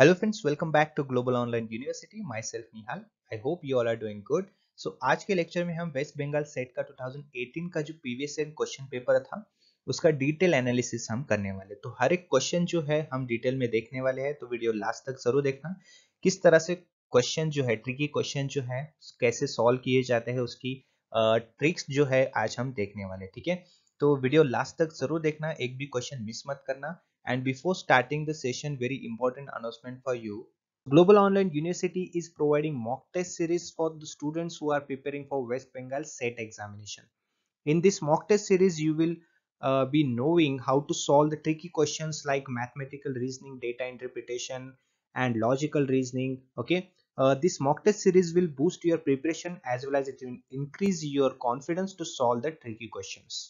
Hello friends welcome back to global online university my self Nihal I hope you all are doing good so आज के lecture में हम waste Bengal set का 2018 का जो प्रीवियस ईयर क्वेश्चन पेपर था उसका डिटेल एनालिसिस हम करने वाले तो हर एक क्वेश्चन जो है हम डिटेल में देखने वाले हैं तो वीडियो लास्ट तक जरूर देखना किस तरह से क्वेश्चन जो है ट्रिकी क्वेश्चन जो है कैसे सॉल्व किए जाते हैं उसकी ट्रिक्स uh, जो है आज हम देखने वाले ठीक है तो वीडियो लास्ट तक जरूर देखना एक भी क्वेश्चन मिस मत करना and before starting the session very important announcement for you global online university is providing mock test series for the students who are preparing for west bengal set examination in this mock test series you will uh, be knowing how to solve the tricky questions like mathematical reasoning data interpretation and logical reasoning okay uh, this mock test series will boost your preparation as well as it will increase your confidence to solve the tricky questions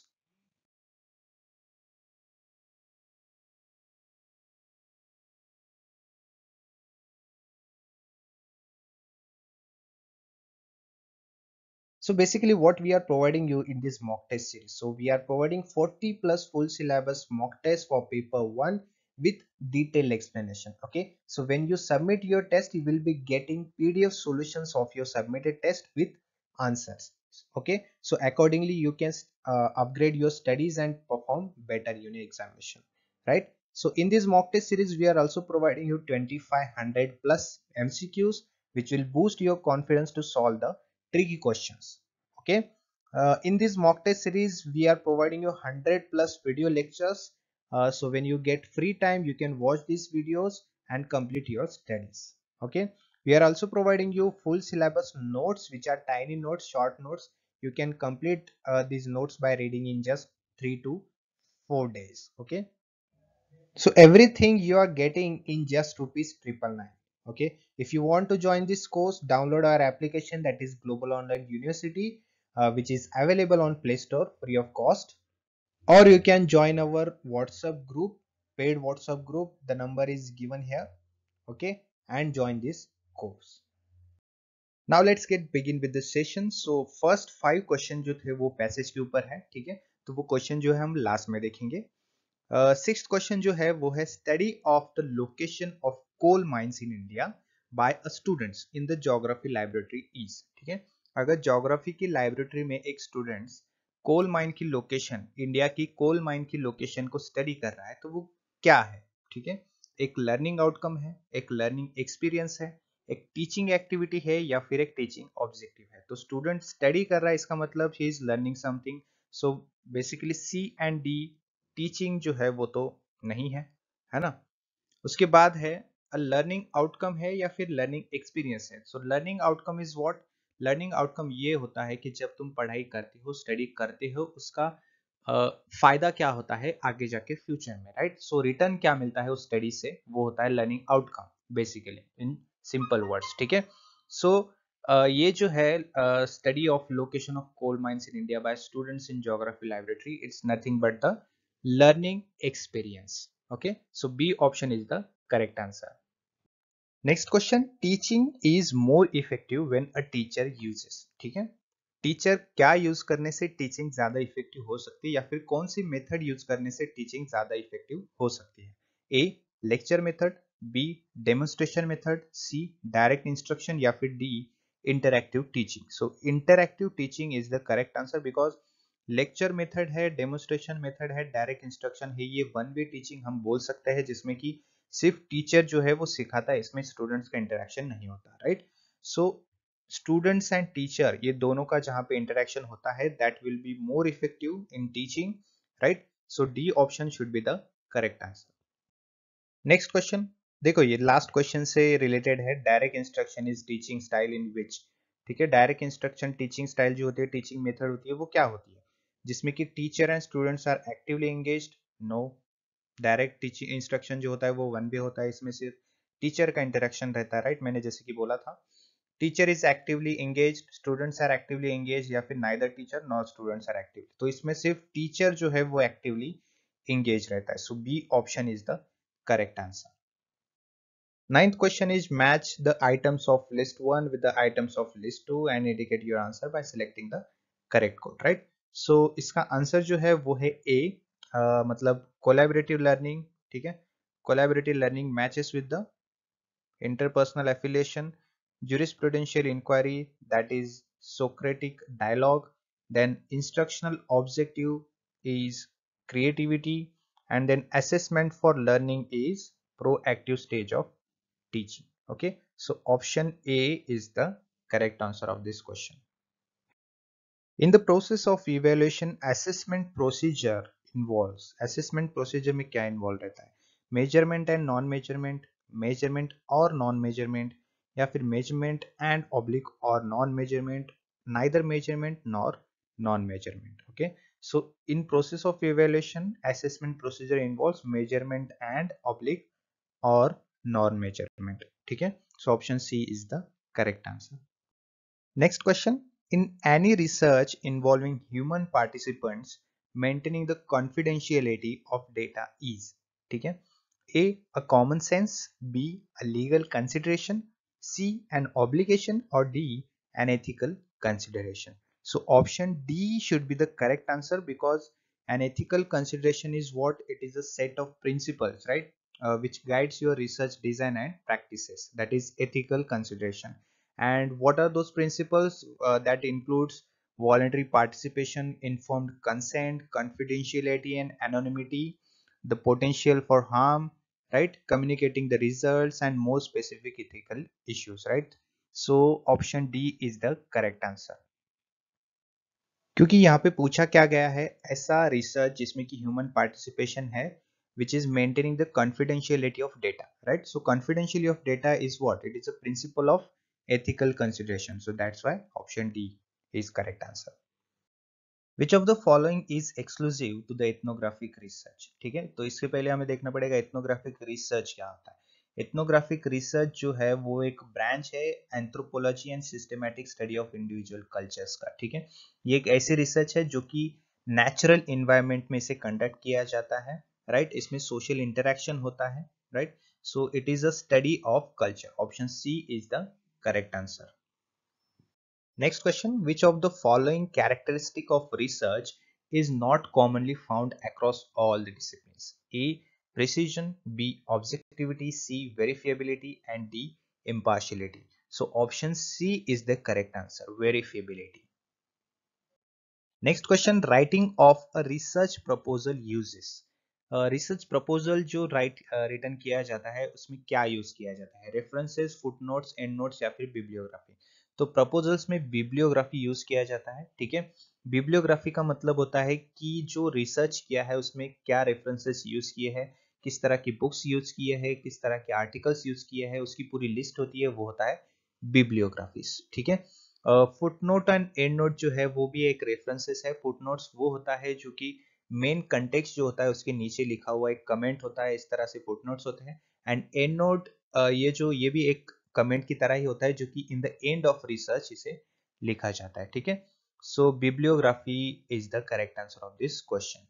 so basically what we are providing you in this mock test series so we are providing 40 plus full syllabus mock test for paper 1 with detailed explanation okay so when you submit your test you will be getting pdf solutions of your submitted test with answers okay so accordingly you can uh, upgrade your studies and perform better uni examination right so in this mock test series we are also providing you 2500 plus mcqs which will boost your confidence to solve the tricky questions okay uh, in this mock test series we are providing you 100 plus video lectures uh, so when you get free time you can watch these videos and complete your studies okay we are also providing you full syllabus notes which are tiny notes short notes you can complete uh, these notes by reading in just three to four days okay so everything you are getting in just rupees triple nine okay if you want to join this course download our application that is global online university uh, which is available on play store free of cost or you can join our whatsapp group paid whatsapp group the number is given here okay and join this course now let's get begin with the session so first five question jo the wo passage ke upar hai theek hai to wo question jo hai hum last mein dekhenge uh, sixth question jo hai wo hai study of the location of coal mines in India by students in the geography laboratory is ठीक है अगर geography की laboratory में एक students coal mine की location India की coal mine की location को स्टडी कर रहा है तो वो क्या है ठीक है एक लर्निंग आउटकम है एक लर्निंग एक्सपीरियंस है एक टीचिंग एक्टिविटी है या फिर एक टीचिंग ऑब्जेक्टिव है तो स्टूडेंट स्टडी कर रहा है इसका मतलब he is learning something so basically C and D teaching जो है वो तो नहीं है है ना उसके बाद है लर्निंग आउटकम है या फिर लर्निंग एक्सपीरियंस है so learning outcome is what learning outcome ये होता है कि जब तुम पढ़ाई करते हो स्टडी करते हो उसका आ, फायदा क्या होता है आगे जाके फ्यूचर में राइट सो रिटर्न क्या मिलता है उस स्टडी से वो होता है learning outcome basically in simple words ठीक है सो ये जो है study of location of coal mines in India by students in geography laboratory it's nothing but the learning experience okay so B option is the correct answer. Next question teaching is more effective when a teacher uses ठीक है teacher क्या use करने से teaching ज्यादा effective हो सकती है या फिर कौन सी मेथड यूज करने से टीचिंग ज्यादा इफेक्टिव हो सकती है A lecture method B demonstration method C direct instruction या फिर D interactive teaching so interactive teaching is the correct answer because lecture method है डेमोन्स्ट्रेशन मेथड है डायरेक्ट इंस्ट्रक्शन है ये वन वे टीचिंग हम बोल सकते हैं जिसमें कि सिर्फ टीचर जो है वो सिखाता है इसमें स्टूडेंट्स का इंटरेक्शन नहीं होता right so students and teacher ये दोनों का जहां पे इंटरेक्शन होता है that will be more effective in teaching right so D option should be the correct answer next question देखो ये लास्ट क्वेश्चन से रिलेटेड है direct instruction is teaching style in which ठीक है डायरेक्ट इंस्ट्रक्शन टीचिंग स्टाइल जो होती है teaching method होती है वो क्या होती है जिसमें कि teacher and students are actively engage no direct teaching instruction जो होता है वो वन भी होता है इसमें सिर्फ टीचर का इंटरेक्शन रहता है राइट मैंने जैसे कि बोला था teacher is actively engage students are actively engage या फिर neither teacher nor students are active तो इसमें सिर्फ टीचर जो है वो एक्टिवली एंगेज रहता है so B option is the correct answer ninth question is match the items of list one with the items of list two and indicate your answer by selecting the correct code right so इसका आंसर जो है वो है ए uh, मतलब Collaborative learning, ठीक है collaborative learning matches with interpersonal affiliation jurisprudential inquiry that is socratic dialogue then instructional objective is creativity and then assessment for learning is proactive stage of teaching okay so option a is the correct answer of this question in the process of evaluation assessment procedure involve assessment procedure में क्या involve रहता है measurement and non measurement measurement और non measurement या फिर measurement and oblique और non measurement neither measurement nor non measurement okay so in process of evaluation assessment procedure involves measurement and oblique or non measurement ठीक है so option C is the correct answer next question in any research involving human participants maintaining the confidentiality of data is ठीक है a a common sense b a legal consideration c an obligation or d an ethical consideration so option d should be the correct answer because an ethical consideration is what it is a set of principles right uh, which guides your research design and practices that is ethical consideration and what are those principles uh, that includes voluntary participation, informed consent, confidentiality and anonymity, the potential for harm, right? Communicating the results and more specific ethical issues, right? So option D is the correct answer. क्योंकि यहाँ पे पूछा क्या गया है ऐसा research जिसमें कि ह्यूमन पार्टिसिपेशन है which is maintaining the confidentiality of data right so confidentiality of data is what it is a principle of ethical consideration so that's why option d is correct answer which of the following is exclusive to the ethnographic research ठीक है तो इससे पहले हमें देखना पड़ेगा ethnographic research क्या होता है एथनोग्राफिक रिसर्च जो है वो एक ब्रांच है anthropology and systematic study of individual cultures का ठीक है ये एक ऐसी रिसर्च है जो कि नेचुरल इन्वायरमेंट में इसे कंडक्ट किया जाता है राइट right? इसमें सोशल इंटरेक्शन होता है right so it is a study of culture option C is the correct answer Next question, which of the following characteristic of research is not commonly found across all the disciplines? A. Precision, B. Objectivity, C. Verifiability and D. Impartiality. So option C is the correct answer, verifiability. Next question, writing of a research proposal uses. Research proposal जो write written uh, किया जाता है उसमें क्या use किया जाता है references footnotes and notes या फिर बिब्लियोग्राफी तो प्रपोजल्स में बिब्लियोग्राफी यूज किया जाता है ठीक है बिब्लियोग्राफी का मतलब होता है कि जो रिसर्च किया है उसमें क्या रेफरेंसेस यूज किए हैं किस तरह की बुक्स यूज किए हैं किस तरह के आर्टिकल्स यूज किए हैं उसकी पूरी लिस्ट होती है वो होता है बिब्लियोग्राफीज ठीक है footnote and endnote जो है वो भी एक रेफरेंसेस है फुट वो होता है जो कि मेन कंटेक्स जो होता है उसके नीचे लिखा हुआ एक कमेंट होता है इस तरह से फुट होते हैं एंड एंड नोट ये जो ये भी एक कमेंट की तरह ही होता है जो कि in the end of research इसे लिखा जाता है ठीक है so bibliography is the correct answer of this question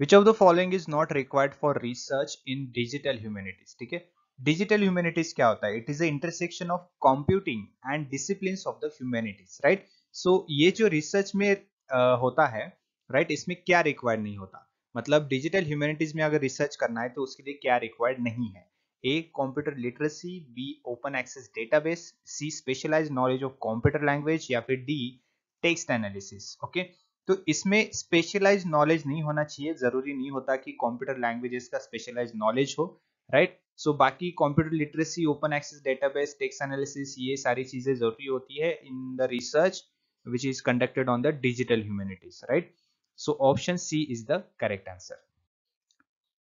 which of the following is not required for research in digital humanities ठीक है डिजिटल ह्यूमैनिटीज क्या होता है it is the intersection of computing and discipline of the humanities right so ये जो research में आ, होता है राइट right? इसमें क्या रिक्वायर्ड नहीं होता मतलब डिजिटल ह्यूमैनिटीज में अगर रिसर्च करना है तो उसके लिए क्या रिक्वायर्ड नहीं है A computer literacy B open access database C specialize knowledge of computer language या फिर डी टेक्स्ट एनालिसिस ओके तो इसमें स्पेशलाइज नॉलेज नहीं होना चाहिए जरूरी नहीं होता कि कंप्यूटर लैंग्वेजेस का स्पेशलाइज नॉलेज हो राइट right? सो so, बाकी computer literacy open access database text analysis ये सारी चीजें जरूरी होती है in the research which is conducted on the digital humanities right so option C is the correct answer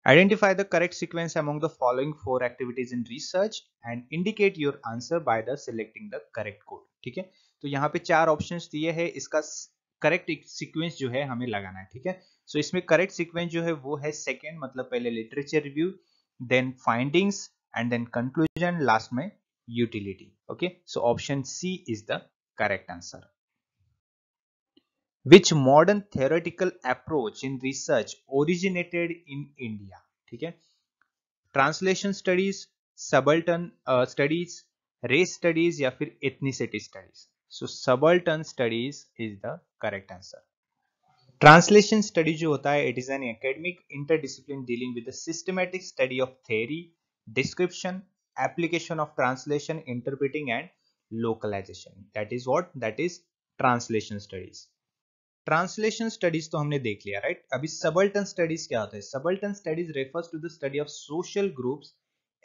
Identify the correct sequence among the following four activities in research and indicate your answer by the selecting the correct code ठीक है तो यहाँ पे चार options दिए हैं इसका correct sequence जो है हमें लगाना है ठीक है सो इसमें करेक्ट सीक्वेंस जो है वो है सेकेंड मतलब पहले literature review then findings and then conclusion last में utility okay so option C is the correct answer which modern theoretical approach in research originated in India. Okay? Translation studies, subaltern uh, studies, race studies, or yeah, studies. So subaltern studies is the correct answer. Translation study jo hota it is an academic interdiscipline dealing with the systematic study of theory, description, application of translation, interpreting and localization. That is what? That is translation studies. Translation studies तो हमने देख लिया right अभी subaltern studies क्या होता है subaltern studies refers to the study of social groups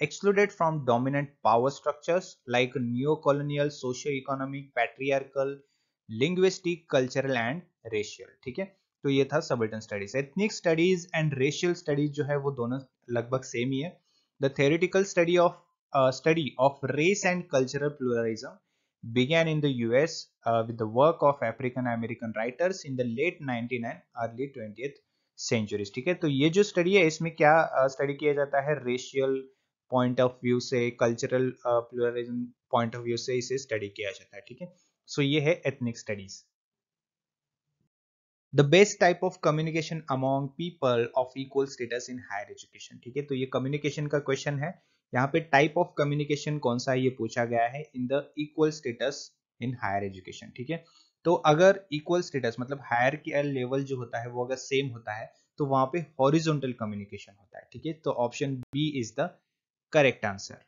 excluded from dominant power structures like new colonial socio economic patriarchal, linguistic cultural and racial ठीक है तो ये था subaltern studies ethnic studies and racial studies जो है वो दोनों लगभग सेम ही है the theoretical study of study of race and cultural pluralism began in the US uh, with the work of African American writers in the late 19 and early twenty centuries ठीक है तो ये जो स्टडी है इसमें क्या स्टडी uh, किया जाता है रेशियल पॉइंट ऑफ व्यू से cultural pluralism point of view से इसे स्टडी किया जाता है ठीक है सो ये है ethnic studies the best type of communication among people of equal status in higher education ठीक है तो ये कम्युनिकेशन का क्वेश्चन है यहाँ पे टाइप ऑफ कम्युनिकेशन कौन सा है ये पूछा गया है in the equal status in higher education ठीक है तो अगर इक्वल स्टेटस मतलब हायर के लेवल जो होता है वो अगर सेम होता है तो वहां पे हॉरिजॉन्टल कम्युनिकेशन होता है ठीक है तो option B is the correct answer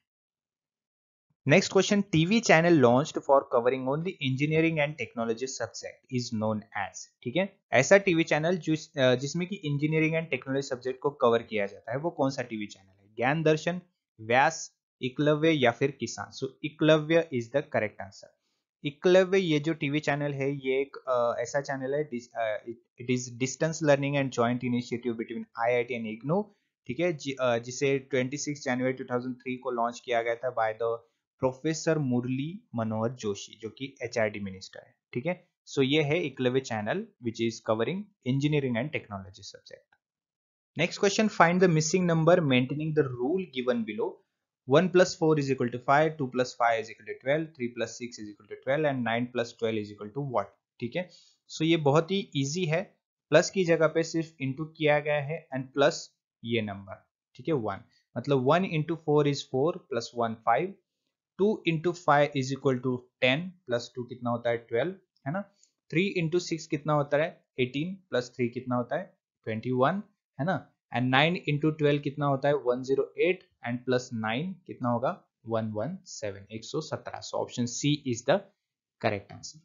next question TV channel launch for covering only engineering and technology subject is known as ठीक है ऐसा टीवी चैनल जिसमें कि इंजीनियरिंग एंड टेक्नोलॉजी सब्जेक्ट को कवर किया जाता है वो कौन सा टीवी चैनल है ज्ञान दर्शन व्यास इकलव्य या फिर Kisan so Eklavya is the correct answer Eklavya ये जो टीवी चैनल है ये एक ऐसा चैनल है it is distance learning and joint initiative between IIT and IGNOU ठीक है जि, जिसे 26 जनवरी 2003 को लॉन्च किया गया था by the professor Murli Manohar Joshi जो कि एच मिनिस्टर है ठीक है सो ये है Eklavya channel which is covering engineering and technology subject Next question, find the missing number maintaining the rule given below. 1 plus 4 is equal to 5, 2 plus 5 is equal to 12, 3 plus 6 is equal to 12 and 9 plus 12 is equal to what? ठीक है so, ये बहुत ही easy है plus की जगह पे सिर्फ into किया गया है and plus ये number, ठीक है वन मतलब 1 into 4 is 4 plus 1 5, 2 into 5 is equal to 10 plus 2 कितना होता है 12, है ना 3 into 6 कितना होता है 18 plus 3 कितना होता है 21 है ना एंड नाइन इंटू ट्वेल्व कितना होता है one zero eight and plus nine कितना होगा वन वन सेवन एक सौ सत्रह so option C is the correct answer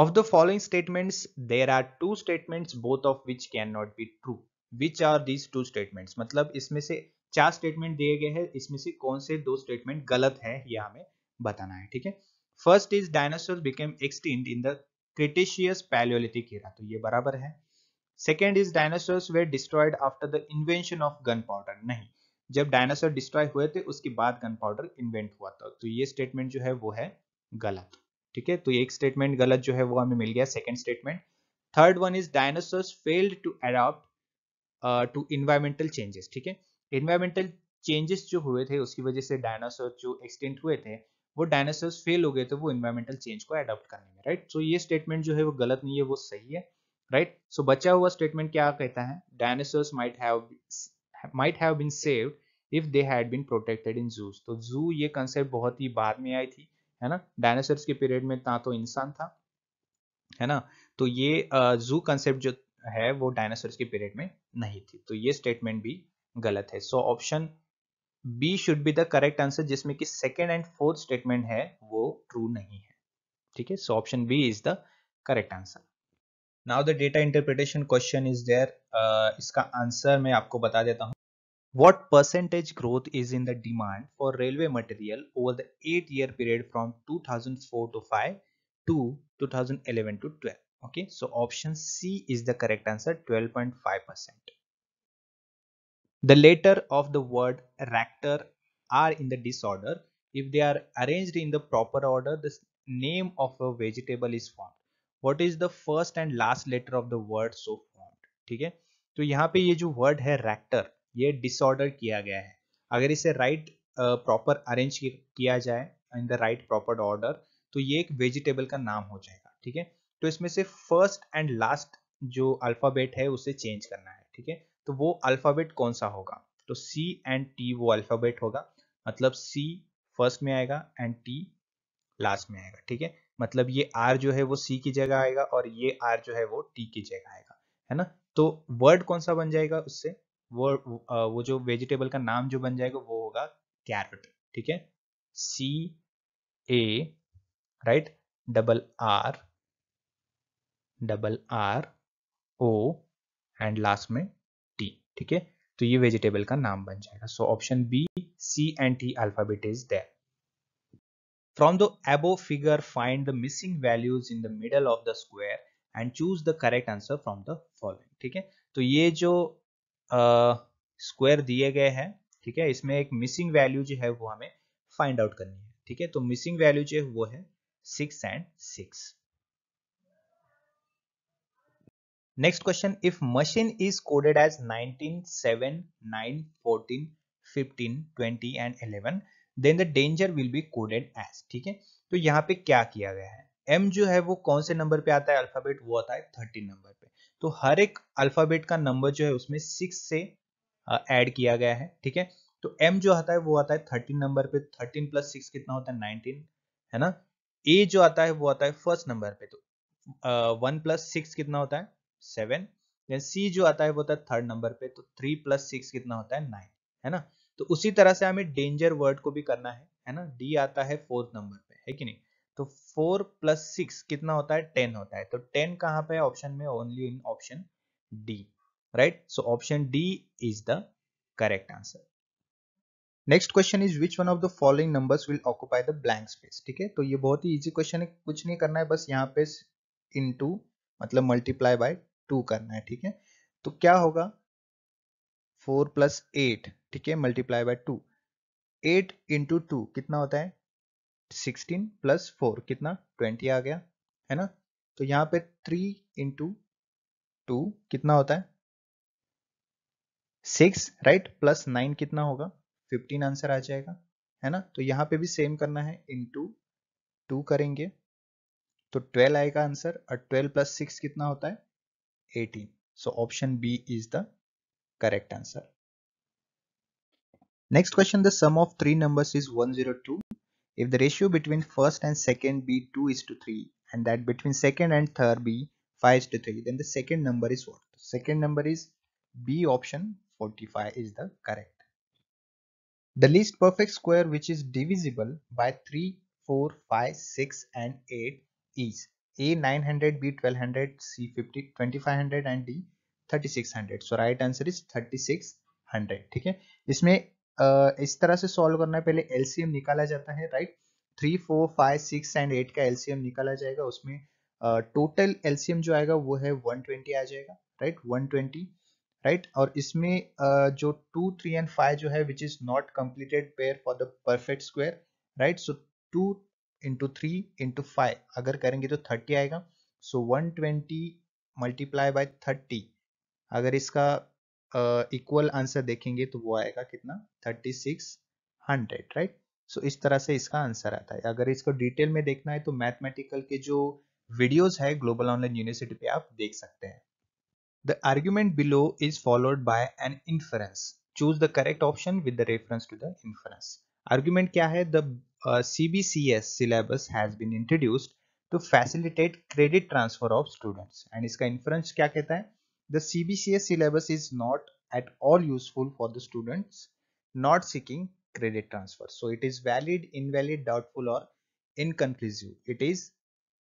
of the following statements there are two statements both of which can not be true which are these two statement मतलब इसमें से चार statement दिए गए हैं इसमें से कौन से दो स्टेटमेंट गलत है यह हमें बताना है ठीक है first is dinosaur became extinct in the cretaceous palaeolithic era तो ये बराबर है second is dinosaur were destroyed after the invention of gunpowder नहीं जब डायनासोर डिस्ट्रॉय हुए थे उसके बाद गन पाउडर इन्वेंट हुआ था तो ये स्टेटमेंट जो है वो है गलत ठीक है तो एक स्टेटमेंट गलत जो है वो हमें मिल गया second statement third one is dinosaurs failed to adopt to environmental changes ठीक है इन्वायरमेंटल चेंजेस जो हुए थे उसकी वजह से डायनासोर जो एक्सटेंट हुए थे वो डायनासोर्स फेल हो गए थे तो वो इन्वायरमेंटल चेंज को अडॉप्ट करने में राइट right? सो तो so ये स्टेटमेंट जो है वो गलत नहीं है वो सही है राइट सो बचा हुआ स्टेटमेंट क्या कहता है dinosaurs might have might have been saved if they had been protected in zoos तो जू ये कंसेप्ट बहुत ही बाद में आई थी है ना डायनासोर्स के पीरियड में ना तो इंसान था है ना तो ये जू uh, कंसेप्ट जो है वो डायनासोर्स के पीरियड में नहीं थी तो ये स्टेटमेंट भी गलत है so option B should be the correct answer जिसमें कि सेकेंड एंड फोर्थ स्टेटमेंट है वो ट्रू नहीं है ठीक है so option B is the correct answer Now the data interpretation question is there. इसका आंसर मैं आपको बता देता what percentage growth is in the demand for railway material over the 8 year period from 2004 to 5 to 2011 to 12 okay so option c is the correct answer 12.5 percent the letter of the word reactor are in the disorder if they are arranged in the proper order the name of a vegetable is formed what is the first and last letter of the word so formed ठीक है तो यहाँ पे ये जो word है रैक्टर ये disorder किया गया है अगर इसे राइट प्रॉपर अरेंज किया जाए in the right proper order तो ये एक वेजिटेबल का नाम हो जाएगा ठीक है तो इसमें से फर्स्ट एंड लास्ट जो अल्फाबेट है उसे चेंज करना है ठीक है तो वो अल्फाबेट कौन सा होगा तो सी एंड टी वो अल्फाबेट होगा मतलब सी फर्स्ट में आएगा एंड टी लास्ट में आएगा ठीक है मतलब ये आर जो है वो सी की जगह आएगा और ये आर जो है वो टी की जगह आएगा है ना तो वर्ड कौन सा बन जाएगा उससे वो वो जो वेजिटेबल का नाम जो बन जाएगा वो होगा कैरेट ठीक है C A right double R double R O and last में टी ठीक है तो ये वेजिटेबल का नाम बन जाएगा so option B C and T alphabet is there From the above figure find the missing values in the middle of the square and choose the correct answer from the following ठीक है तो ये जो square दिए गए हैं ठीक है इसमें एक missing value जो है वो हमें find out करनी है ठीक है तो missing value जो है वो है six and six next question if machine is coded as 19 7 9 14 15 20 and 11 then the danger will be coded as ठीक है तो यहाँ पे क्या किया गया है एम जो है वो कौन से नंबर पे आता है अल्फाबेट वो आता है थर्टीन नंबर पे तो हर एक अल्फाबेट का नंबर जो है उसमें सिक्स से ऐड किया गया है ठीक है तो एम जो आता है वो आता है थर्टीन नंबर पे थर्टीन प्लस सिक्स कितना होता है नाइनटीन है ना ए जो आता है वो आता है फर्स्ट नंबर पे तो वन प्लस सिक्स कितना होता है सेवन देन सी जो आता है वो होता है थर्ड नंबर पे तो थ्री प्लस सिक्स कितना होता है नाइन है ना तो उसी तरह से हमें डेंजर वर्ड को भी करना है है ना डी आता है फोर्थ नंबर पे है कि नहीं तो फोर प्लस सिक्स कितना होता है टेन होता है तो टेन कहाँ पे ऑप्शन में only in option D right so option D is the correct answer next question is which one of the following numbers will occupy the blank space ठीक है तो ये बहुत ही इजी क्वेश्चन है कुछ नहीं करना है बस यहाँ पे इनटू मतलब मल्टीप्लाई बाय टू करना है ठीक है तो क्या होगा फोर प्लस एट ठीक है multiply by two eight into two कितना होता है सिक्सटीन प्लस फोर कितना ट्वेंटी आ गया है ना तो यहाँ पे थ्री इंटू टू कितना होता है सिक्स राइट प्लस नाइन कितना होगा फिफ्टीन आंसर आ जाएगा है ना तो यहाँ पे भी सेम करना है इंटू टू करेंगे तो ट्वेल्व आएगा आंसर और ट्वेल्व प्लस सिक्स कितना होता है eighteen so option B is the correct answer Next question the sum of three numbers is 102. If the ratio between first and second be 2 is to 3 and that between second and third be 5 is to 3 then the second number is what? The second number is B option 45 is the correct. The least perfect square which is divisible by 3, 4, 5, 6 and 8 is A 900, B 1200, C 50, 2500 and D 3600. So right answer is 3600. Okay, इस तरह से solve करना है पहले LCM निकाला जाता है right three four five six and eight का एलसीएम निकाला जाएगा उसमें टोटल uh, एलसीएम जो आएगा वो है वन ट्वेंटी आ जाएगा राइट वन ट्वेंटी राइट और इसमें uh, जो टू थ्री एंड फाइव जो है which is not completed pair for the perfect square right so two into three into five अगर करेंगे तो थर्टी आएगा so one twenty multiply by thirty अगर इसका इक्वल आंसर देखेंगे तो वो आएगा कितना थर्टी सिक्स हंड्रेड राइट सो इस तरह से इसका आंसर आता है अगर इसको डिटेल में देखना है तो मैथमेटिकल के जो वीडियोस है ग्लोबल ऑनलाइन यूनिवर्सिटी पे आप देख सकते हैं the argument below is followed by an inference choose the correct option with the reference to the inference argument क्या है the CBCS syllabus has been introduced to facilitate credit transfer of students and इसका inference क्या कहता है The CBCS syllabus is not at all useful for the students not seeking credit transfer. So it is valid, invalid, doubtful or inconclusive. It is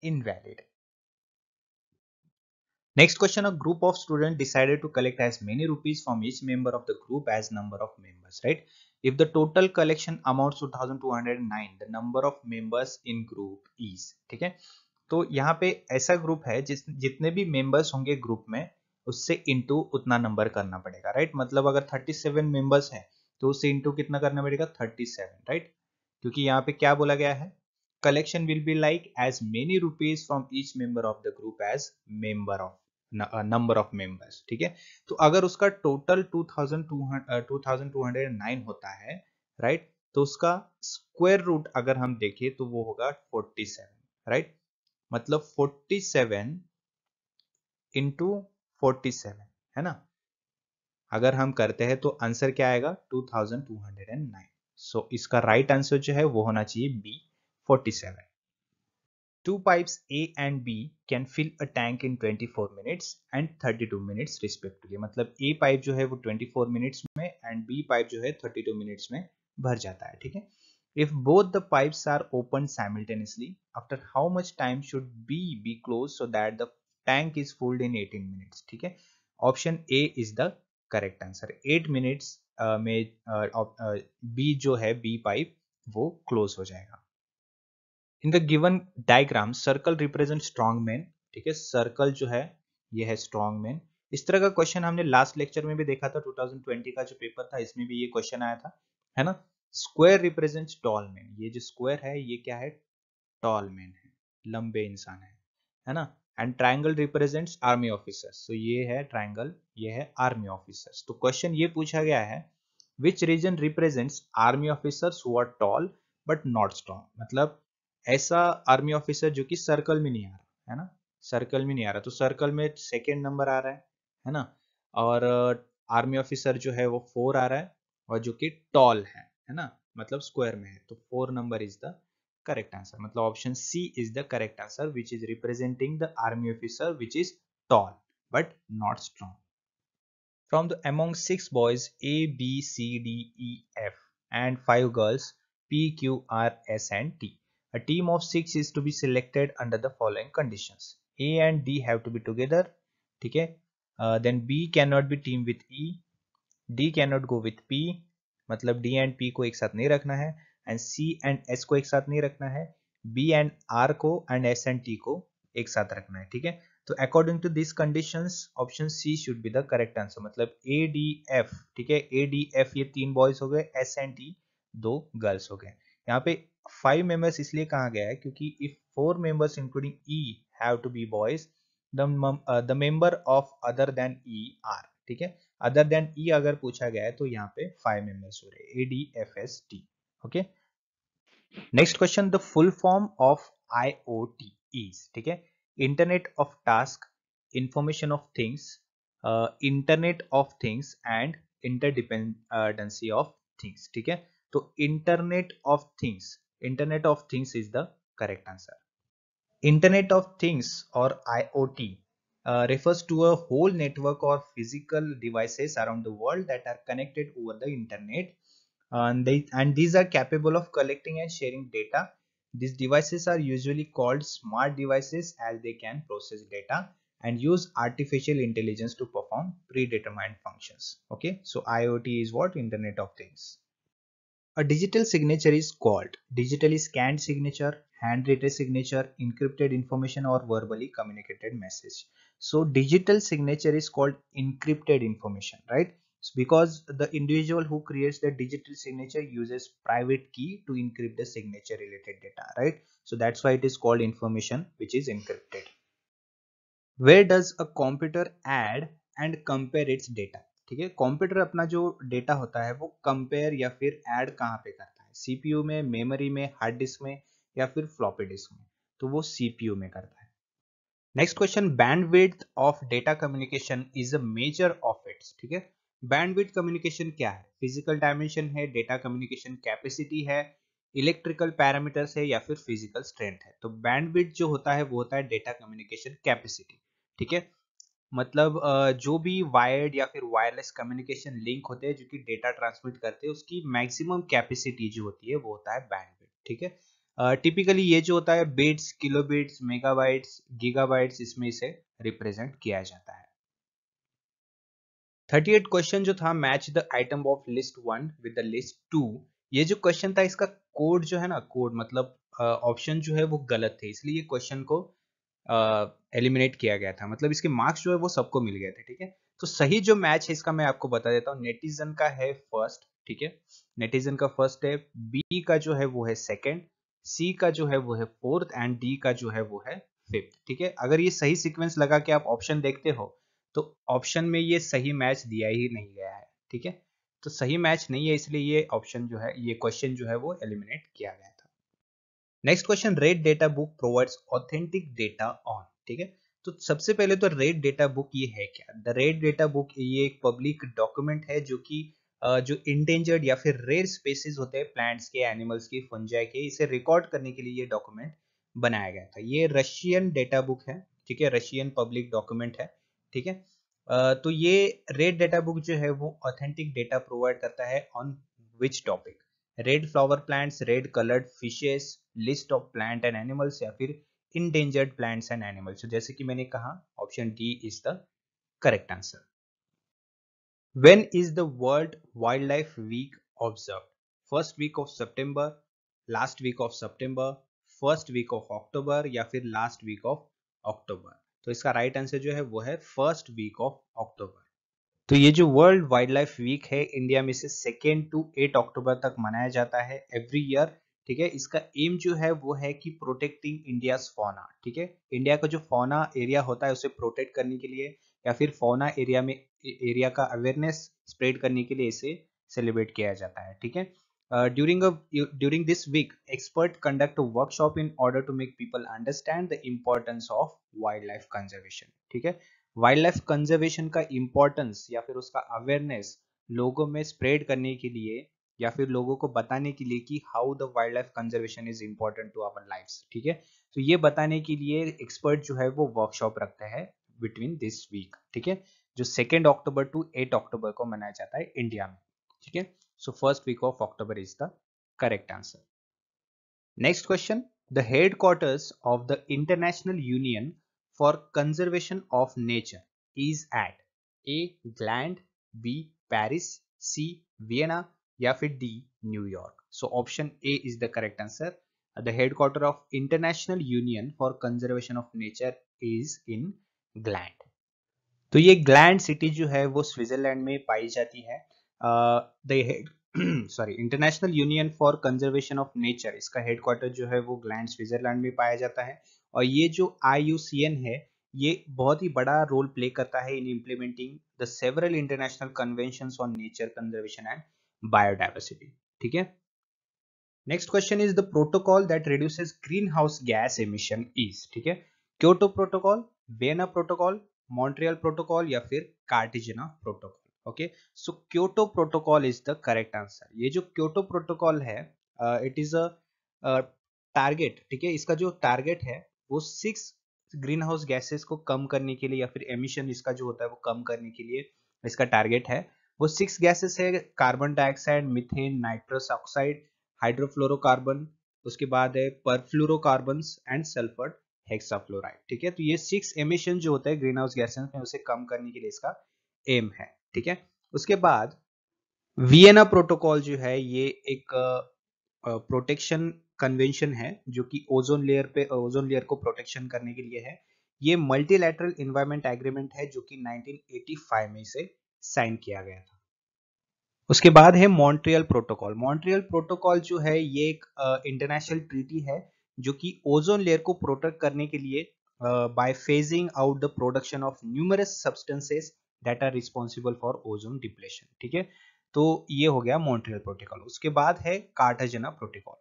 invalid. Next question, a group of students decided to collect as many rupees from each member of the group as number of members, right? If the total collection amounts to 1209, the number of members in group is, ठीक है? तो यहाँ पे ऐसा group है jitne bhi members honge group mein उससे into उतना number करना पड़ेगा राइट मतलब अगर 37 मेंबर्स है तो उससे इंटू कितना करना पड़ेगा 37 राइट क्योंकि यहाँ पे क्या बोला गया है collection will be like as many rupees from each member of the group as member of number of members ठीक है तो अगर उसका टोटल 2209 uh, होता है राइट right? तो उसका स्क्वायर रूट अगर हम देखें तो वो होगा 47 राइट मतलब 47 सेवन इंटू फोर्टी सेवन है ना अगर हम करते हैं तो आंसर क्या आएगा two thousand two hundred and nine so इसका राइट right आंसर जो है वो होना चाहिए B forty seven two pipes A and B can fill a tank in 24 minutes and 32 minutes respectively मतलब ए पाइप जो है वो 24 मिनट्स में एंड बी पाइप जो है 32 मिनट्स में भर जाता है ठीक है if both the pipes are open simultaneously after how much time should be be close so that the tank is fulled in 18 minutes ठीक है option A is the correct answer eight minutes में B uh, uh, जो है B pipe वो close हो जाएगा in the given diagram circle represent strong man ठीक है सर्कल जो है ये है स्ट्रॉन्ग मैन इस तरह का क्वेश्चन हमने लास्ट लेक्चर में भी देखा था 2020 का जो पेपर था इसमें भी ये क्वेश्चन आया था है ना स्क्वायर रिप्रेजेंट टॉल मैन ये जो स्क्वायर है ये क्या है टॉल मैन है लंबे इंसान है है ना and triangle represents army officers तो ये है ट्राइंगल ये है आर्मी ऑफिसर्स तो क्वेश्चन ये पूछा गया है which region represents army officers who are tall but not strong मतलब ऐसा आर्मी ऑफिसर जो कि सर्कल में नहीं आ रहा है ना सर्कल में नहीं आ रहा तो सर्कल में सेकेंड नंबर आ रहा है है ना और आर्मी uh, ऑफिसर जो है वो फोर आ रहा है और जो कि टॉल है है ना मतलब स्क्वायर में है तो four number is the correct answer मतलब option C is the correct answer which is representing the army officer which is tall but not strong. From the among six boys A, B, C, D, E, F and five girls P, Q, R, S and T. A team of six is to be selected under the following conditions. A and D have to be together. Okay? Uh, then B cannot be teamed with E. D cannot go with P. मतलब D and P को एक साथ नहीं रखना है and C and S को एक साथ नहीं रखना है बी एंड आर को एंड एस एंड टी को एक साथ रखना है ठीक है तो according to this condition option C should be the correct answer मतलब ए डी एफ ठीक है ए डी एफ ये तीन बॉयज हो गए एस एंड टी दो गर्ल्स हो गए यहाँ पे फाइव मेंबर्स इसलिए कहा गया है क्योंकि if four members including E have to be boys the member of other than E are ठीक है अदर देन ई अगर पूछा गया है तो यहाँ पे फाइव मेंबर्स हो रहे A D F S T okay next question the full form of IOT is ठीक है internet of task information of things internet of things and interdependency of things ठीक है तो internet of things internet of things is the correct answer internet of things और IOT Uh, refers to a whole network of physical devices around the world that are connected over the internet and they and these are capable of collecting and sharing data these devices are usually called smart devices as they can process data and use artificial intelligence to perform predetermined functions okay so iot is what internet of things a digital signature is called digitally scanned signature handwritten signature encrypted information or verbally communicated message so digital signature is called encrypted information right so because the individual who creates the digital signature uses private key to encrypt the signature related data right so that's why it is called information which is encrypted where does a computer add and compare its data ठीक है computer अपना जो data होता है वो compare या फिर add कहाँ पे करता है सीपीयू में मेमोरी में हार्ड डिस्क में या फिर फ्लॉपी डिस्क में तो वो सीपीयू में करता है next question bandwidth of data communication is a measure of its ठीक है बैंडविड कम्युनिकेशन क्या है फिजिकल डायमेंशन है डेटा कम्युनिकेशन कैपेसिटी है इलेक्ट्रिकल पैरामीटर्स है या फिर फिजिकल स्ट्रेंथ है तो बैंडविड जो होता है वो होता है डेटा कम्युनिकेशन कैपेसिटी ठीक है मतलब जो भी वायर्ड या फिर वायरलेस कम्युनिकेशन लिंक होते हैं जो कि डेटा ट्रांसमिट करते हैं उसकी मैक्सिमम कैपेसिटी जो होती है वो होता है बैंडविड ठीक है टिपिकली ये जो होता है बिट्स किलोबिट्स मेगाबाइट्स गीगाबाइट्स इसमें इसे रिप्रेजेंट किया जाता है 38 क्वेश्चन जो था match the item of list one with the list two ये जो क्वेश्चन था इसका कोड जो है ना कोड मतलब ऑप्शन uh, जो है वो गलत थे इसलिए ये क्वेश्चन को एलिमिनेट uh, किया गया था मतलब इसके मार्क्स जो है वो सबको मिल गए थे ठीक है तो सही जो मैच है इसका मैं आपको बता देता हूँ नेटिजन का है फर्स्ट ठीक है नेटिजन का फर्स्ट है बी का जो है वो है सेकेंड सी का जो है वो है फोर्थ एंड डी का जो है वो है फिफ्थ ठीक है अगर ये सही सिक्वेंस लगा के आप ऑप्शन देखते हो तो ऑप्शन में ये सही मैच दिया ही नहीं गया है ठीक है तो सही मैच नहीं है इसलिए ये ऑप्शन जो है ये क्वेश्चन जो है वो एलिमिनेट किया गया था next question red data book provides authentic data on ठीक है तो सबसे पहले तो रेड डेटा बुक ये है क्या द रेड डेटा बुक ये एक पब्लिक डॉक्यूमेंट है जो कि जो इंडेंजर्ड या फिर रेयर स्पेसिस होते हैं प्लांट्स के एनिमल्स के फंजाई के इसे रिकॉर्ड करने के लिए ये डॉक्यूमेंट बनाया गया था ये रशियन डेटा बुक है ठीक है रशियन पब्लिक डॉक्यूमेंट है ठीक है तो ये रेड डेटा बुक जो है वो ऑथेंटिक डेटा प्रोवाइड करता है on which topic red flower plants red coloured fishes list of plant and animals या फिर इनडेंजर्ड प्लांट्स एंड एनिमल्स जैसे कि मैंने कहा option D is the correct answer when is the world wildlife week observed first week of september last week of september first week of october या फिर last week of october तो इसका right right answer जो है वो है first week of October तो ये जो वर्ल्ड वाइल्ड लाइफ वीक है इंडिया में से सेकेंड टू एट अक्टूबर तक मनाया जाता है एवरी ईयर ठीक है इसका एम जो है वो है कि प्रोटेक्टिंग इंडिया फोना ठीक है इंडिया का जो फोना एरिया होता है उसे प्रोटेक्ट करने के लिए या फिर फोना एरिया में एरिया का अवेयरनेस स्प्रेड करने के लिए इसे सेलिब्रेट किया जाता है ठीक है Uh, during a during this week expert conduct a workshop in order to make people understand the importance of wildlife conservation ठीक है wildlife conservation का importance या फिर उसका awareness लोगों में spread करने के लिए या फिर लोगों को बताने के लिए कि how the wildlife conservation is important to our lives ठीक है तो ये बताने के लिए expert जो है वो workshop रखते हैं between this week ठीक है जो second October to eight October को मनाया जाता है इंडिया में ठीक है So first week of October is the correct answer. Next question. The headquarters of the International Union for Conservation of Nature is at A. Gland B. Paris C. Vienna या फिर D. New York. So option A is the correct answer. The headquarter of International Union for Conservation of Nature is in Gland. तो ये gland city जो है वो Switzerland में पाई जाती है Uh, they head sorry international union for conservation of nature इसका headquarter जो है वो ग्लैंड स्विट्जरलैंड में पाया जाता है और ये जो आई है ये बहुत ही बड़ा रोल प्ले करता है in implementing the several international convention on nature conservation and biodiversity ठीक है next question is the protocol that reduces greenhouse gas emission is ठीक है Kyoto protocol Vienna protocol Montreal protocol या फिर Cartagena protocol okay so Kyoto protocol is the correct answer ये जो Kyoto protocol है it is a target ठीक है इसका जो टारगेट है वो सिक्स ग्रीन हाउस गैसेस को कम करने के लिए या फिर एमिशन इसका जो होता है वो कम करने के लिए इसका टारगेट है वो सिक्स गैसेस है carbon dioxide methane nitrous oxide hydrofluorocarbon उसके बाद है परफ्लोरोकार्बन एंड सल्फर हेक्साफ्लोराइड ठीक है तो ये सिक्स एमिशन जो होता है ग्रीन हाउस गैसेस में उसे कम करने के लिए इसका एम है ठीक है उसके बाद वियना प्रोटोकॉल जो है ये एक प्रोटेक्शन कन्वेंशन है जो कि ओजोन लेयर पे ओजोन लेयर को प्रोटेक्शन करने के लिए है ये मल्टीलैटरल इन्वायरमेंट एग्रीमेंट है जो कि 1985 में इसे साइन किया गया था उसके बाद है मॉन्ट्रियल प्रोटोकॉल मॉन्ट्रियल प्रोटोकॉल जो है ये एक इंटरनेशनल ट्रीटी है जो कि ओजोन लेयर को प्रोटेक्ट करने के लिए by phasing out the production of numerous substances that are responsible for ozone depletion ठीक है तो ये हो गया मॉन्ट्रियल प्रोटोकॉल उसके बाद है कार्टाजेना प्रोटोकॉल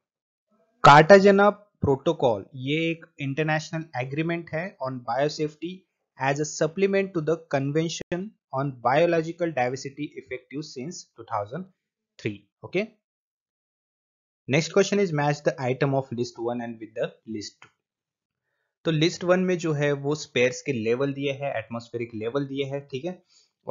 कार्टाजेना प्रोटोकॉल ये एक इंटरनेशनल एग्रीमेंट है on biosafety as a supplement to the convention on biological diversity effective since 2003 okay next question is match the item of list one and with the list two तो list one में जो है वो spheres के level दिए हैं atmospheric level दिए हैं ठीक है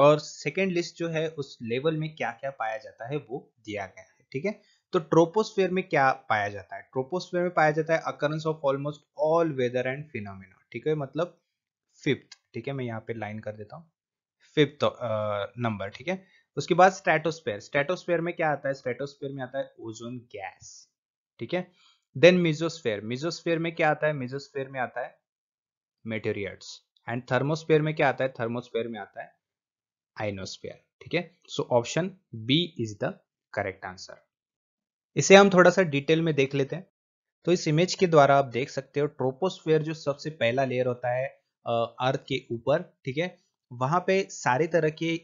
और सेकेंड लिस्ट जो है उस लेवल में क्या क्या पाया जाता है वो दिया गया है ठीक है तो ट्रोपोस्फेयर में क्या पाया जाता है ट्रोपोस्फेयर में पाया जाता है occurrence of almost all weather and phenomena ठीक है मतलब फिफ्थ ठीक है मैं यहाँ पे लाइन कर देता हूँ फिफ्थ नंबर ठीक है उसके बाद स्ट्रेटोस्फेयर स्ट्रेटोस्फेयर में क्या आता है स्ट्रेटोस्फेयर में आता है ओजोन गैस ठीक है देन मिजोस्फेयर मिजोस्फेयर में क्या आता है मिजोस्फेयर में आता है मेटेरियड्स एंड थर्मोस्फेयर में क्या आता है थर्मोस्फेयर में आता है आइनोस्फेयर ठीक है so option B is the correct answer इसे हम थोड़ा सा डिटेल में देख लेते हैं तो इस इमेज के द्वारा आप देख सकते हो ट्रोपोस्फेयर जो सबसे पहला लेयर होता है अर्थ के ऊपर ठीक है वहां पे सारे तरह के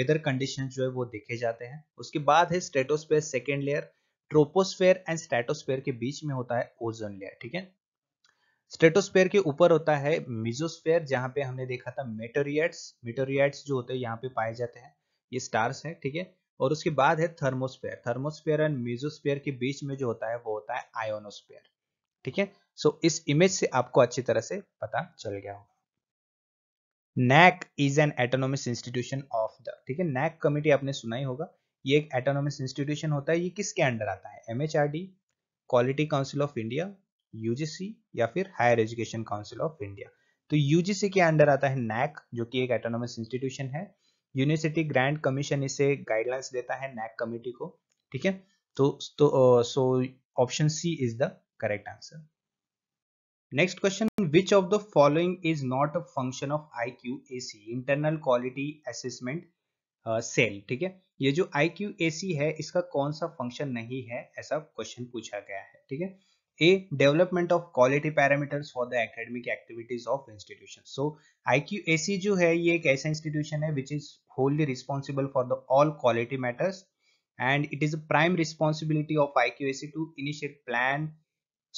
वेदर कंडीशन जो है वो देखे जाते हैं उसके बाद है stratosphere second layer troposphere and stratosphere के बीच में होता है ओजोन लेयर ठीक है स्ट्रेटोस्फेयर के ऊपर होता है मिजोस्फेयर जहां पे हमने देखा था मेटोरियट्स मेटोरियट्स जो होते हैं यहाँ पे पाए जाते हैं ये स्टार्स है ठीक है और उसके बाद है थर्मोस्फेयर थर्मोस्फेयर एंड मिजोस्फेयर के बीच में जो होता है वो होता है आयोनोस्फेयर ठीक है सो इस इमेज से आपको अच्छी तरह से पता चल गया होगा NAAC is an autonomous institution of the ठीक है नैक कमेटी आपने सुना ही होगा ये एक एटोनोमस इंस्टीट्यूशन होता है ये किसके अंडर आता है M quality council of India UGC या फिर higher education council of India तो यूजीसी के अंडर आता है नैक जो कि एक एटोनोमस इंस्टीट्यूशन है यूनिवर्सिटी ग्रांट कमीशन इसे गाइडलाइंस देता है नैक कमिटी को ठीक है तो तो so option C is the correct answer next question which of the following is not a function of I Q internal quality assessment cell ठीक है ये जो आई क्यू ए सी है इसका कौन सा फंक्शन नहीं है ऐसा क्वेश्चन पूछा गया है ठीक है A development of quality parameters for the academic activities of institution so I जो है ये एक ऐसा इंस्टीट्यूशन है which is wholly responsible for the all quality matters and it is a prime responsibility of I to initiate plan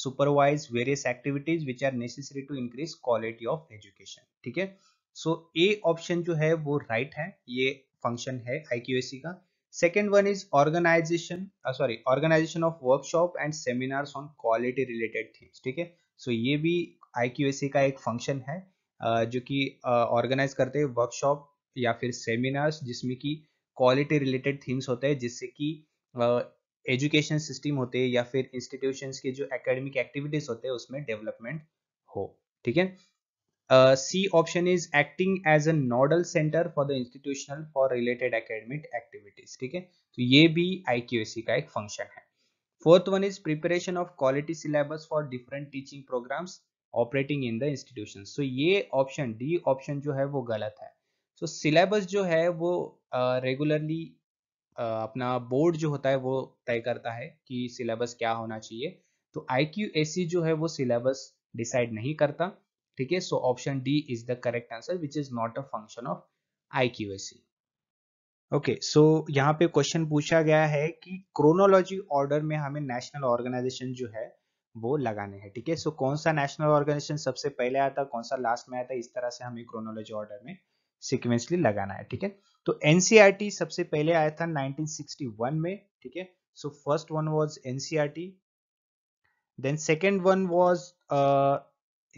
supervise various activities which are necessary to increase quality of education ठीक है सो A option जो है वो right right है ये function है IQAC का second one is organisation sorry organisation of workshop and seminars on quality related things ठीक है सो ये भी आईक्यूएसी का एक फंक्शन है uh, जो कि ऑर्गेनाइज uh, करते हैं वर्कशॉप या फिर सेमिनार्स जिसमें कि क्वालिटी रिलेटेड थिंग्स होते हैं जिससे कि एजुकेशन uh, सिस्टम होते हैं या फिर इंस्टीट्यूशंस के जो एकेडमिक एक्टिविटीज होते हैं उसमें डेवलपमेंट हो ठीक है C option is acting as as a centre for the institutional for related academic activities ठीक है तो ये भी आई क्यू सी का एक फंक्शन है fourth one is preparation of quality syllabus for different teaching programmes operating in the institution so ये option D option जो है वो गलत है सो so, सिलेबस जो है वो रेगुलरली uh, uh, अपना बोर्ड जो होता है वो तय करता है कि सिलेबस क्या होना चाहिए तो आई क्यू सी जो है वो सिलेबस डिसाइड नहीं करता ठीक है so option D is the correct answer which is not a function of I Q S C okay so यहाँ पे क्वेश्चन पूछा गया है कि क्रोनोलॉजी ऑर्डर में हमें नेशनल ऑर्गेनाइजेशन जो है वो लगाने हैं ठीक है सो so, कौन सा नेशनल ऑर्गेनाइजेशन सबसे पहले आया था कौन सा लास्ट में आया था इस तरह से हमें क्रोनोलॉजी ऑर्डर में सिक्वेंसली लगाना है ठीक है तो एनसीआरटी e सबसे पहले आया था 1961 में ठीक है so first one was NCERT then second one was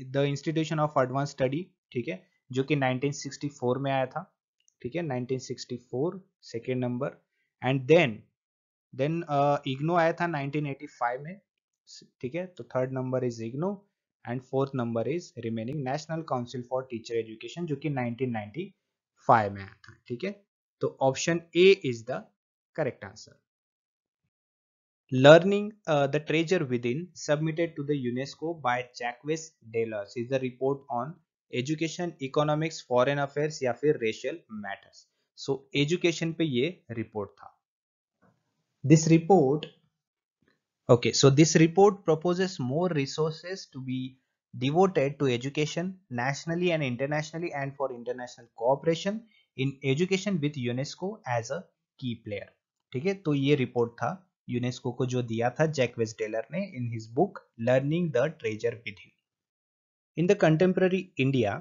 the institution of advance study ठीक है जो कि 1964 में आया था ठीक है 1964 second number and then then IGNOU आया था 1985 में ठीक है तो third number is IGNOU and fourth number is remaining national council for teacher education जो कि 1995 में आया था ठीक है तो option A is the correct answer Learning uh, the Treasure Within, submitted to the UNESCO by Jacques Delors, is the report on education economics foreign affairs ya fir racial matters so education pe ye report tha this report okay so this report proposes more resources to be devoted to education nationally and internationally and for international cooperation in education with UNESCO as a key player ठीक है तो ये report था UNESCO को जो दिया था Jack Wedge Taylor ने in his book learning the treasure within the contemporary India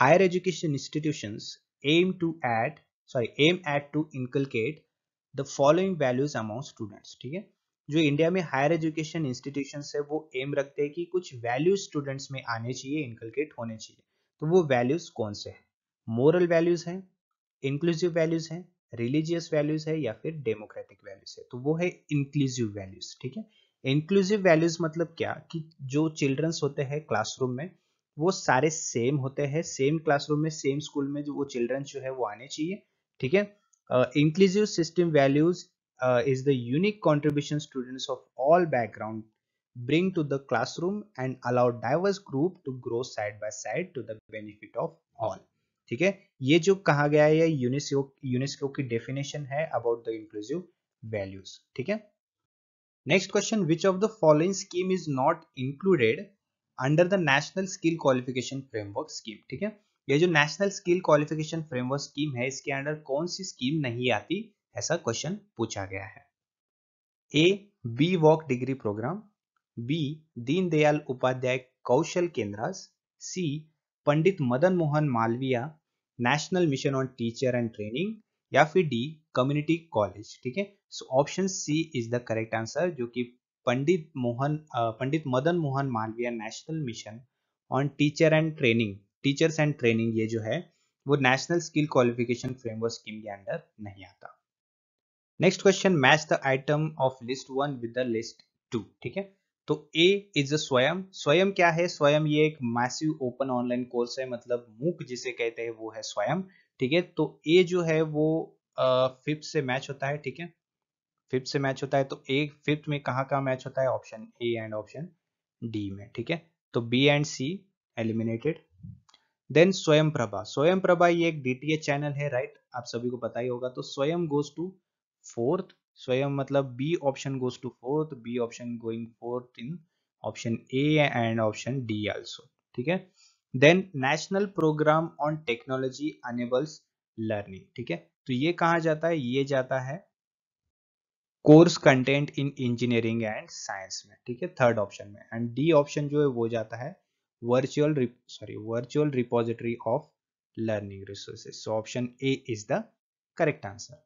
higher education institution aim to at sorry aim at to inculcate the following values among students ठीक है जो India में higher education institution है वो M रखते हैं कि कुछ वैल्यूज स्टूडेंट्स में आने चाहिए इनकलकेट होने चाहिए तो वो वैल्यूज कौन से हैं मॉरल वैल्यूज हैं इंक्लूसिव वैल्यूज हैं रिलीजियस वैल्यूज है या फिर डेमोक्रेटिक वैल्यूज है तो वो है इंक्लूसिव वैल्यूज ठीक है इंक्लूसिव वैल्यूज मतलब क्या कि जो चिल्ड्रंस होते हैं क्लासरूम में वो सारे सेम होते हैं सेम क्लासरूम में सेम स्कूल में जो वो चिल्ड्रंस जो है वो आने चाहिए ठीक है inclusive system values is the unique contribution students of all background bring to the classroom and allow diverse group to grow side by side to the benefit of all ठीक है ये जो कहा गया है यूनेस्को की डेफिनेशन है about the inclusive values ठीक है next question which of the following scheme is not included under the national skill qualification framework scheme ठीक है ये जो national skill qualification framework scheme है इसके अंडर कौन सी स्कीम नहीं आती ऐसा क्वेश्चन पूछा गया है A B voc degree programme B Deendayal Upadhyaya Kaushal Kendras C Pandit Madan Mohan Malaviya national mission on teacher and training या फिर डी कम्युनिटी कॉलेज ठीक है so option C is the correct answer जो कि Pandit Mohan Pandit Madan Mohan Malviya national mission on teacher and training teachers and training ये जो है वो national skill qualification framework scheme के अंडर नहीं आता next question match the item of list one with the list two ठीक है तो ए इज अ स्वयं स्वयं क्या है स्वयं ये एक मैसिव ओपन ऑनलाइन कोर्स है मतलब मूक जिसे कहते हैं वो है स्वयं ठीक है तो ए जो है वो फिफ्थ से मैच होता है ठीक है फिफ्थ से मैच होता है तो ए फिफ्थ में कहा का मैच होता है option A and option D में ठीक है तो B and C eliminated then Swayam Prabha स्वयं प्रभा ये एक डीटीएच चैनल है राइट आप सभी को पता ही होगा तो स्वयं गोज टू फोर्थ स्वयं मतलब B option goes to fourth B option going fourth in option A and option D also ठीक है then national programme on technology enables learning ठीक है तो ये कहा जाता है ये जाता है course content in engineering and science में ठीक है थर्ड ऑप्शन में एंड डी ऑप्शन जो है वो जाता है virtual sorry virtual repository of learning resources so option A is the correct answer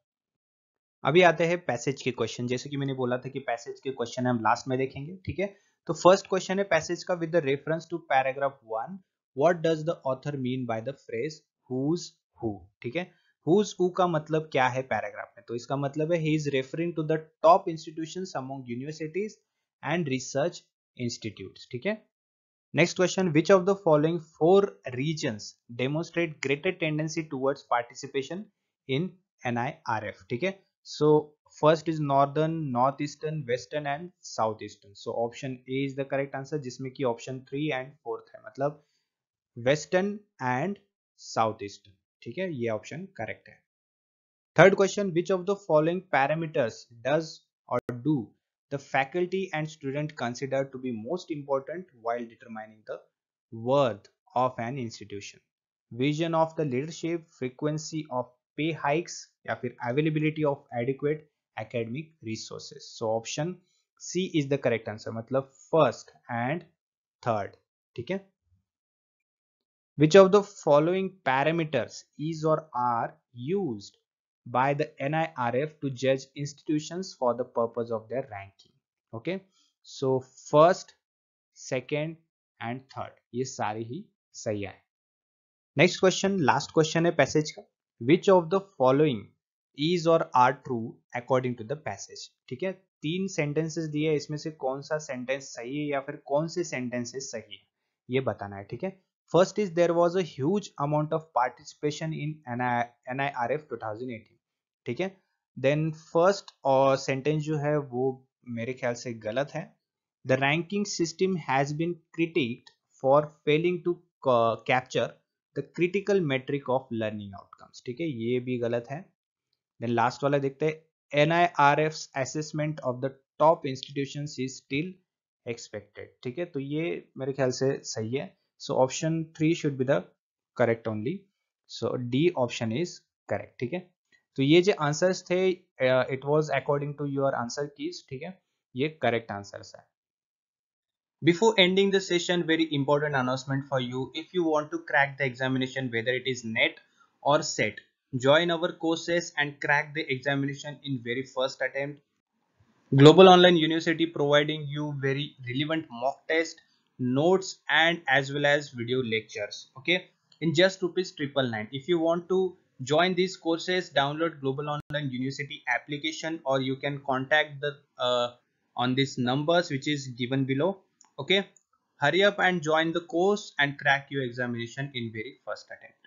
अभी आते हैं पैसेज के क्वेश्चन जैसे कि मैंने बोला था कि पैसेज के क्वेश्चन हम लास्ट में देखेंगे ठीक है तो फर्स्ट क्वेश्चन है पैसेज का with reference to paragraph one what does the author mean by the phrase who's who ठीक है हुज हु का मतलब क्या है पैराग्राफ में तो इसका मतलब है he is referring to the top institution among universities and research institute ठीक है next question which of the following four reason demonstrate greater tendency towards participation in NIRF ठीक है so first is northern northeastern western and southeastern so option a is the correct answer जिसमें कि option three and 4th है मतलब western and southeastern ठीक है ये option correct third question which of the following parameters does or do the faculty and student consider to be most important while determining the worth of an institution vision of the leadership frequency of pay hikes या फिर availability of adequate academic resources so option C is the correct answer मतलब first and third ठीक है which of the following parameters is or are use by the N I R F to जज institution for the purpose of their ranking okay so first second and third ये सारी ही सही आए next question last question है passage का which of the following is or are true according to the passage ठीक है तीन सेंटेंसेस दिए इसमें से कौन सा सेंटेंस सही है या फिर कौन से सेंटेंसेस सही है ये बताना है ठीक है first is there was a amount of participation in N I R F two thousand eighteen ठीक है देन फर्स्ट और सेंटेंस जो है वो मेरे ख्याल से गलत है the ranking system has been criticized for failing to capture the critical metric of learning out marks ठीक है ये भी गलत है देन लास्ट वाला देखते हैं N I R F assessment of the top institution is still expected ठीक है तो ये मेरे ख्याल से सही है so option three should be the correct only so D option is correct ठीक है तो ये जो आंसर्स थे it was according to your answer keys ठीक है ये करेक्ट आंसर्स है before ending the session very important announcement for you if you want to crack the examination whether it is NET or set. Join our courses and crack the examination in very first attempt. Global Online University providing you very relevant mock test, notes and as well as video lectures. Okay, in just rupees triple nine. If you want to join these courses, download Global Online University application or you can contact the uh, on these numbers which is given below. Okay, hurry up and join the course and crack your examination in very first attempt.